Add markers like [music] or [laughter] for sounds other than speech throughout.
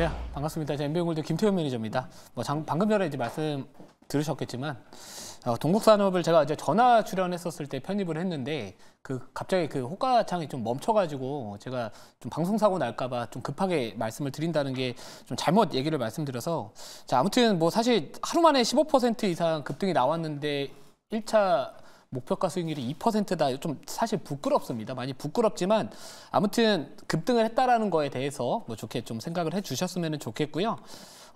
네, 반갑습니다. 제 MB영골드 김태현 매니저입니다. 뭐 장, 방금 전에 이제 말씀 들으셨겠지만 어, 동국산업을 제가 이제 전화 출연했었을 때 편입을 했는데 그 갑자기 그 호가창이 좀 멈춰가지고 제가 좀 방송 사고 날까봐 좀 급하게 말씀을 드린다는 게 좀 잘못 얘기를 말씀드려서 자 아무튼 뭐 사실 하루 만에 15% 이상 급등이 나왔는데 1차 목표가 수익률이 2%다. 좀 사실 부끄럽습니다. 많이 부끄럽지만 아무튼 급등을 했다라는 거에 대해서 뭐 좋게 좀 생각을 해 주셨으면 좋겠고요.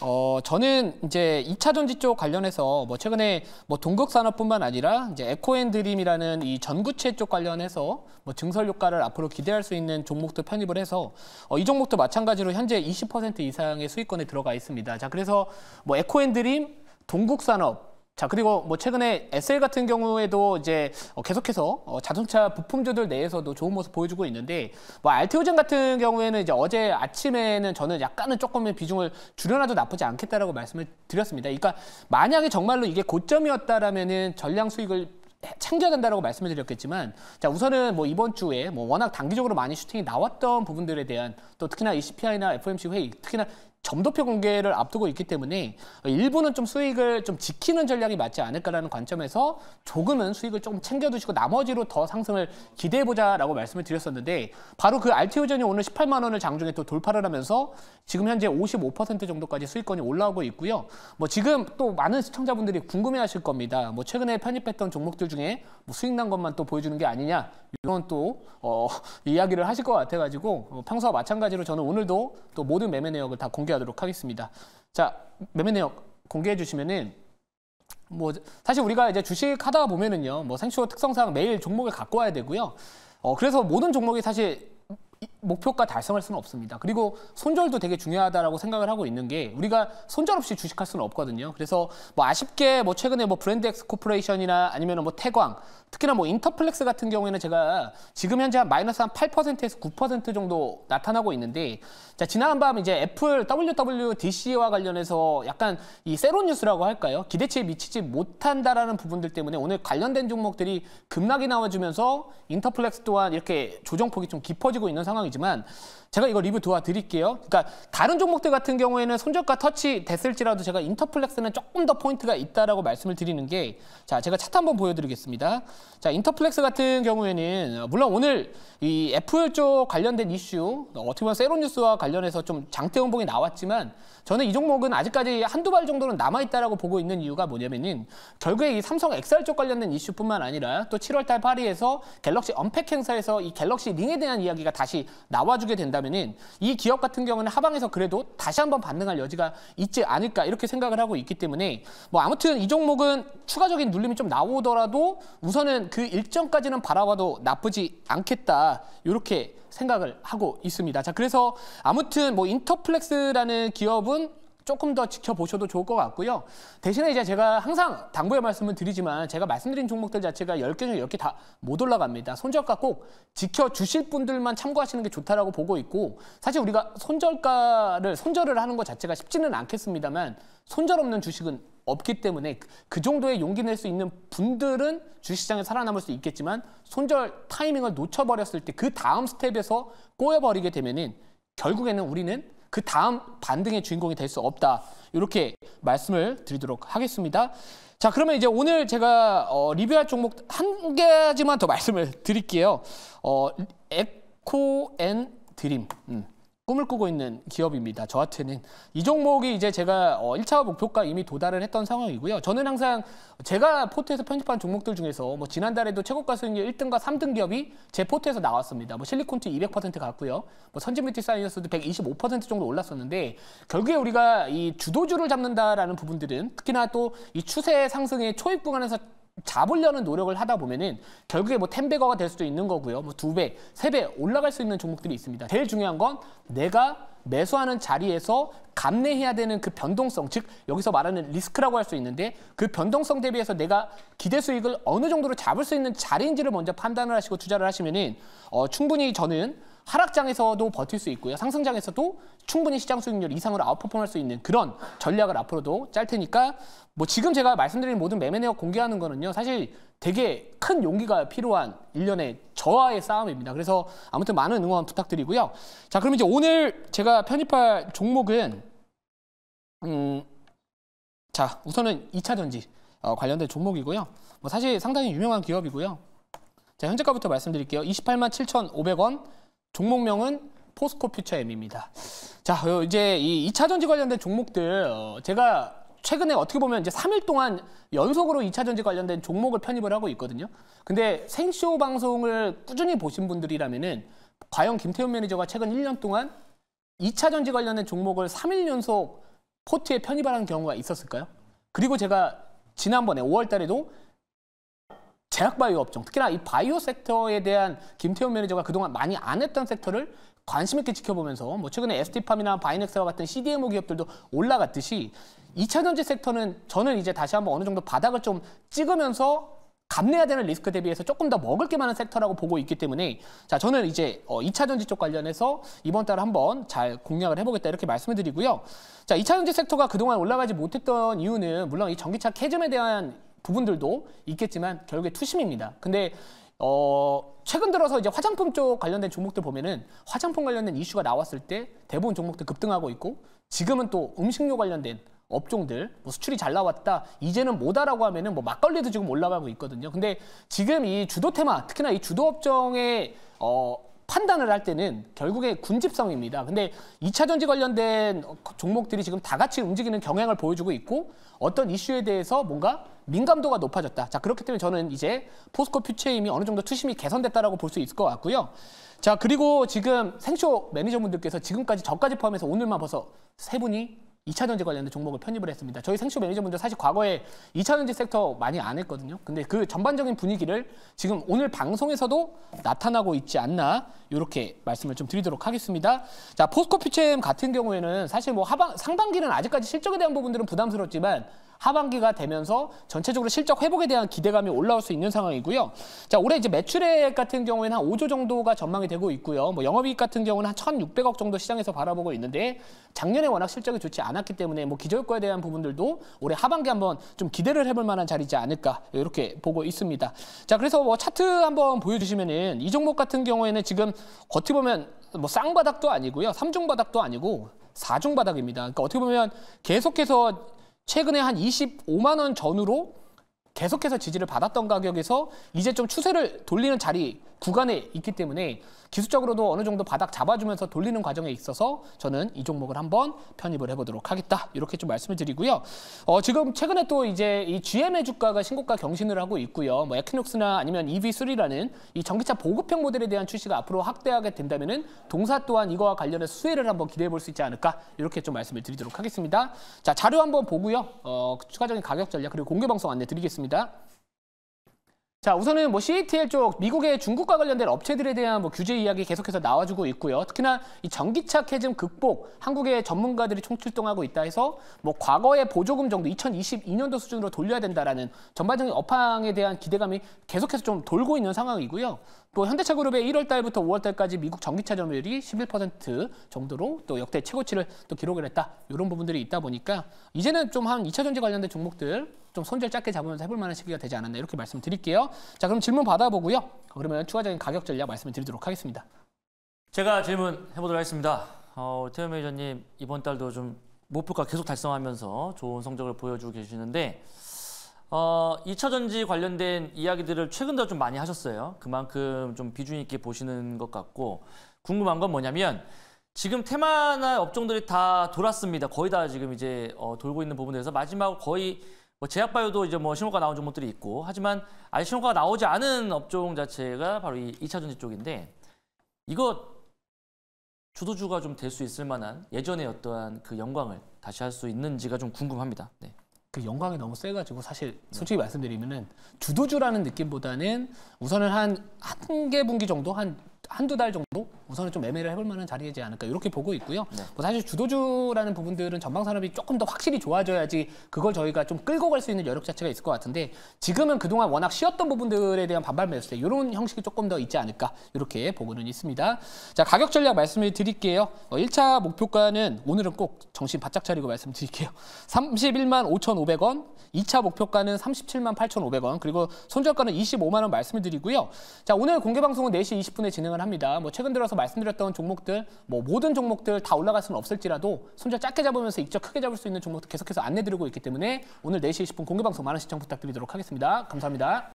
어, 저는 이제 2차 전지 쪽 관련해서 뭐 최근에 뭐 동극산업뿐만 아니라 이제 에코앤드림이라는 이 전구체 쪽 관련해서 뭐 증설 효과를 앞으로 기대할 수 있는 종목도 편입을 해서 어, 이 종목도 마찬가지로 현재 20% 이상의 수익권에 들어가 있습니다. 자, 그래서 뭐 에코앤드림, 동국산업, 자 그리고 뭐 최근에 SL 같은 경우에도 이제 어, 계속해서 어, 자동차 부품주들 내에서도 좋은 모습 보여주고 있는데 뭐 알테오젠 같은 경우에는 이제 어제 아침에는 저는 약간은 조금의 비중을 줄여놔도 나쁘지 않겠다라고 말씀을 드렸습니다. 그러니까 만약에 정말로 이게 고점이었다라면은 전량 수익을 챙겨야 된다라고 말씀을 드렸겠지만 자 우선은 뭐 이번 주에 뭐 워낙 단기적으로 많이 슈팅이 나왔던 부분들에 대한 또 특히나 이 CPI나 FOMC 회의 특히나 점도표 공개를 앞두고 있기 때문에 일부는 좀 수익을 좀 지키는 전략이 맞지 않을까라는 관점에서 조금은 수익을 조금 챙겨두시고 나머지로 더 상승을 기대해보자라고 말씀을 드렸었는데 바로 그 RT오전이 오늘 18만 원을 장중에 또 돌파를 하면서 지금 현재 55% 정도까지 수익권이 올라오고 있고요. 뭐 지금 또 많은 시청자분들이 궁금해하실 겁니다. 뭐 최근에 편입했던 종목들 중에 뭐 수익 난 것만 또 보여주는 게 아니냐 이런 또 어, [laughs] 이야기를 하실 것 같아가지고 어, 평소와 마찬가지로 저는 오늘도 또 모든 매매 내역을 다 공개 공개하도록 하겠습니다. 자, 매매 내역 공개해 주시면은 뭐 사실 우리가 이제 주식 하다 보면은요. 뭐 생쇼 특성상 매일 종목을 갖고 와야 되고요. 어, 그래서 모든 종목이 사실 목표가 달성할 수는 없습니다. 그리고 손절도 되게 중요하다라고 생각을 하고 있는 게 우리가 손절 없이 주식할 수는 없거든요. 그래서 뭐 아쉽게 뭐 최근에 뭐 브랜드 엑스 코퍼레이션이나 아니면 뭐 태광, 특히나 뭐 인터플렉스 같은 경우에는 제가 지금 현재 한 마이너스 한 8%에서 9% 정도 나타나고 있는데 자, 지난밤 이제 애플 WWDC와 관련해서 약간 이 새로운 뉴스라고 할까요? 기대치에 미치지 못한다라는 부분들 때문에 오늘 관련된 종목들이 급락이 나와주면서 인터플렉스 또한 이렇게 조정폭이 좀 깊어지고 있는 상황이죠. 상황이지만 제가 이거 리뷰 도와드릴게요. 그러니까 다른 종목들 같은 경우에는 손절과 터치 됐을지라도 제가 인터플렉스는 조금 더 포인트가 있다라고 말씀을 드리는 게 자, 제가 차트 한번 보여드리겠습니다. 자, 인터플렉스 같은 경우에는 어, 물론 오늘 이 애플 쪽 관련된 이슈 어, 어떻게 보면 세로뉴스와 관련해서 좀장태 원봉이 나왔지만 저는 이 종목은 아직까지 한두 발 정도는 남아있다라고 보고 있는 이유가 뭐냐면은 결국에 이 삼성 엑셀 쪽 관련된 이슈뿐만 아니라 또 7월달 파리에서 갤럭시 언팩 행사에서 이 갤럭시 링에 대한 이야기가 다시 나와주게 된다면은 이 기업 같은 경우는 하방에서 그래도 다시 한번 반등할 여지가 있지 않을까 이렇게 생각을 하고 있기 때문에 뭐 아무튼 이 종목은 추가적인 눌림이 좀 나오더라도 우선은 그 일정까지는 바라봐도 나쁘지 않겠다 이렇게 생각을 하고 있습니다. 자 그래서 아무튼 뭐 인터플렉스라는 기업은 조금 더 지켜보셔도 좋을 것 같고요. 대신에 이제 제가 항상 당부의 말씀을 드리지만 제가 말씀드린 종목들 자체가 10개 중 10개 다 못 올라갑니다. 손절가 꼭 지켜주실 분들만 참고하시는 게 좋다라고 보고 있고 사실 우리가 손절가를 손절을 하는 것 자체가 쉽지는 않겠습니다만 손절 없는 주식은 없기 때문에 그, 그 정도의 용기 낼 수 있는 분들은 주식시장에 살아남을 수 있겠지만 손절 타이밍을 놓쳐버렸을 때 그 다음 스텝에서 꼬여버리게 되면은 결국에는 우리는 그 다음 반등의 주인공이 될 수 없다. 이렇게 말씀을 드리도록 하겠습니다. 자 그러면 이제 오늘 제가 어, 리뷰할 종목 한 가지만 더 [laughs] 말씀을 드릴게요. 어, 에코 앤 드림. 음. 꿈을 꾸고 있는 기업입니다. 저한테는 이 종목이 이제 제가 1차 어, 목표가 이미 도달을 했던 상황이고요. 저는 항상 제가 포트에서 편집한 종목들 중에서 뭐 지난달에도 최고가 수익률 1등과 3등 기업이 제 포트에서 나왔습니다. 뭐 실리콘티 200% 갔고요. 뭐 선진뷰티 사이언스도 125% 정도 올랐었는데 결국에 우리가 이 주도주를 잡는다라는 부분들은 특히나 또 이 추세 상승의 초입 구간에서 잡으려는 노력을 하다 보면은 결국에 뭐 텐베거가 될 수도 있는 거고요. 뭐 두 배, 세 배 올라갈 수 있는 종목들이 있습니다. 제일 중요한 건 내가 매수하는 자리에서 감내해야 되는 그 변동성, 즉 여기서 말하는 리스크라고 할 수 있는데 그 변동성 대비해서 내가 기대 수익을 어느 정도로 잡을 수 있는 자리인지를 먼저 판단을 하시고 투자를 하시면은 어, 충분히 저는 하락장에서도 버틸 수 있고요. 상승장에서도 충분히 시장 수익률 이상으로 아웃퍼폼할 수 있는 그런 전략을 앞으로도 짤 테니까 뭐 지금 제가 말씀드린 모든 매매 내역 공개하는 거는요. 사실 되게 큰 용기가 필요한 일련의 저와의 싸움입니다. 그래서 아무튼 많은 응원 부탁드리고요. 자, 그럼 이제 오늘 제가 편입할 종목은 음 자, 우선은 2차 전지 어, 관련된 종목이고요. 뭐 사실 상당히 유명한 기업이고요. 자, 현재가부터 말씀드릴게요. 28만 7,500원 종목명은 포스코 퓨처 M입니다. 자, 어, 이제 이 2차 전지 관련된 종목들 어, 제가 최근에 어떻게 보면 이제 3일 동안 연속으로 2차 전지 관련된 종목을 편입을 하고 있거든요. 근데 생쇼 방송을 꾸준히 보신 분들이라면은 과연 김태훈 매니저가 최근 1년 동안 2차 전지 관련된 종목을 3일 연속 포트에 편입하는 경우가 있었을까요? 그리고 제가 지난번에 5월 달에도 제약 바이오 업종, 특히나 이 바이오 섹터에 대한 김태훈 매니저가 그동안 많이 안 했던 섹터를 관심 있게 지켜보면서 뭐 최근에 s t 팜이나 바이넥스와 같은 CDMO 기업들도 올라갔듯이 2차 전지 섹터는 저는 이제 다시 한번 어느 정도 바닥을 좀 찍으면서 감내해야 되는 리스크 대비해서 조금 더 먹을 게 많은 섹터라고 보고 있기 때문에 자 저는 이제 2차 어, 전지 쪽 관련해서 이번 달 한번 잘 공략을 해보겠다 이렇게 말씀을 드리고요. 자2차 전지 섹터가 그동안 올라가지 못했던 이유는 물론 이 전기차 캐즘에 대한 부분들도 있겠지만 결국에 투심입니다. 근데 어, 최근 들어서 이제 화장품 쪽 관련된 종목들 보면은 화장품 관련된 이슈가 나왔을 때 대부분 종목들 급등하고 있고 지금은 또 음식료 관련된 업종들 뭐 수출이 잘 나왔다 이제는 뭐다라고 하면은 뭐 막걸리도 지금 올라가고 있거든요. 근데 지금 이 주도 테마 특히나 이 주도 업종의 어 판단을 할 때는 결국에 군집성입니다. 근데 2차 전지 관련된 종목들이 지금 다 같이 움직이는 경향을 보여주고 있고 어떤 이슈에 대해서 뭔가 민감도가 높아졌다. 자, 그렇기 때문에 저는 이제 포스코 퓨처 이 어느 정도 투심이 개선됐다라고 볼 수 있을 것 같고요. 자, 그리고 지금 생쇼 매니저분들께서 지금까지 저까지 포함해서 오늘만 벌써 세 분이 2차전지 관련된 종목을 편입을 했습니다. 저희 생쇼 매니저분들 사실 과거에 2차전지 섹터 많이 안 했거든요. 근데 그 전반적인 분위기를 지금 오늘 방송에서도 나타나고 있지 않나 이렇게 말씀을 좀 드리도록 하겠습니다. 자 포스코 퓨체엠 같은 경우에는 사실 뭐 하반 상반기는 아직까지 실적에 대한 부분들은 부담스럽지만 하반기가 되면서 전체적으로 실적 회복에 대한 기대감이 올라올 수 있는 상황이고요. 자, 올해 이제 매출액 같은 경우에는 한 5조 정도가 전망이 되고 있고요. 뭐 영업이익 같은 경우는 한 1,600억 정도 시장에서 바라보고 있는데 작년에 워낙 실적이 좋지 않았기 때문에 뭐 기저효과에 대한 부분들도 올해 하반기 한번 좀 기대를 해볼 만한 자리지 않을까 이렇게 보고 있습니다. 자, 그래서 뭐 차트 한번 보여주시면은 이 종목 같은 경우에는 지금 겉에 보면 뭐 쌍바닥도 아니고요. 삼중바닥도 아니고 4중바닥입니다 그러니까 어떻게 보면 계속해서 최근에 한 25만 원 전후로 계속해서 지지를 받았던 가격에서 이제 좀 추세를 돌리는 자리 구간에 있기 때문에 기술적으로도 어느 정도 바닥 잡아주면서 돌리는 과정에 있어서 저는 이 종목을 한번 편입을 해보도록 하겠다. 이렇게 좀 말씀을 드리고요. 어, 지금 최근에 또 이제 이 GM의 주가가 신고가 경신을 하고 있고요. 뭐 에키녹스나 아니면 EV3라는 이 전기차 보급형 모델에 대한 출시가 앞으로 확대하게 된다면은 동사 또한 이거와 관련해 수혜를 한번 기대해 볼 수 있지 않을까 이렇게 좀 말씀을 드리도록 하겠습니다. 자 자료 한번 보고요. 어, 추가적인 가격 전략 그리고 공개 방송 안내 드리겠습니다. 자, 우선은 뭐 CATL 쪽 미국의 중국과 관련된 업체들에 대한 뭐 규제 이야기 계속해서 나와주고 있고요. 특히나 이 전기차 캐즘 극복, 한국의 전문가들이 총출동하고 있다 해서 뭐 과거의 보조금 정도 2022년도 수준으로 돌려야 된다라는 전반적인 업황에 대한 기대감이 계속해서 좀 돌고 있는 상황이고요. 또 현대차그룹의 1월 달부터 5월 달까지 미국 전기차 점유율이 11% 정도로 또 역대 최고치를 또 기록을 했다. 이런 부분들이 있다 보니까 이제는 좀 한 2차 전지 관련된 종목들 좀 손절 짧게 잡으면서 해볼 만한 시기가 되지 않았나 이렇게 말씀드릴게요. 자 그럼 질문 받아보고요. 그러면 추가적인 가격 전략 말씀을 드리도록 하겠습니다. 제가 질문 해보도록 하겠습니다. 어, 태현 매니저님 이번 달도 좀 목표가 계속 달성하면서 좋은 성적을 보여주고 계시는데 어, 2차 전지 관련된 이야기들을 최근 들좀 많이 하셨어요. 그만큼 좀 비중 있게 보시는 것 같고 궁금한 건 뭐냐면 지금 테마나 업종들이 다 돌았습니다. 거의 다 지금 이제 어, 돌고 있는 부분에서 마지막 거의 뭐 제약바이오도 이제 뭐 신호가 나온 종목들이 있고 하지만 아직 신호가 나오지 않은 업종 자체가 바로 이 2차 전지 쪽인데 이거 주도주가 좀 될 수 있을 만한 예전의 어떠한 그 영광을 다시 할 수 있는지가 좀 궁금합니다. 네. 그 영광이 너무 세가지고 사실 네. 솔직히 말씀드리면은 주도주라는 느낌보다는 우선은 한 한 개 분기 정도 한 한두 달 정도 우선은 좀 매매를 해볼 만한 자리이지 않을까 이렇게 보고 있고요. 네. 뭐 사실 주도주라는 부분들은 전방 산업이 조금 더 확실히 좋아져야지 그걸 저희가 좀 끌고 갈 수 있는 여력 자체가 있을 것 같은데 지금은 그동안 워낙 쉬었던 부분들에 대한 반발 매수세 이런 형식이 조금 더 있지 않을까 이렇게 보고는 있습니다. 자 가격 전략 말씀을 드릴게요. 어, 1차 목표가는 오늘은 꼭 정신 바짝 차리고 말씀드릴게요. 31만 [laughs] 5,500원, 2차 목표가는 37만 8,500원, 그리고 손절가는 25만 원 말씀을 드리고요. 자, 오늘 공개 방송은 4시 20분에 진행을 합니다. 뭐 최근 들어서 말씀드렸던 종목들, 뭐 모든 종목들 다 올라갈 수는 없을지라도 손절 짧게 잡으면서 익적 크게 잡을 수 있는 종목도 계속해서 안내 드리고 있기 때문에 오늘 4시 20분 공개 방송 많은 시청 부탁드리도록 하겠습니다. 감사합니다.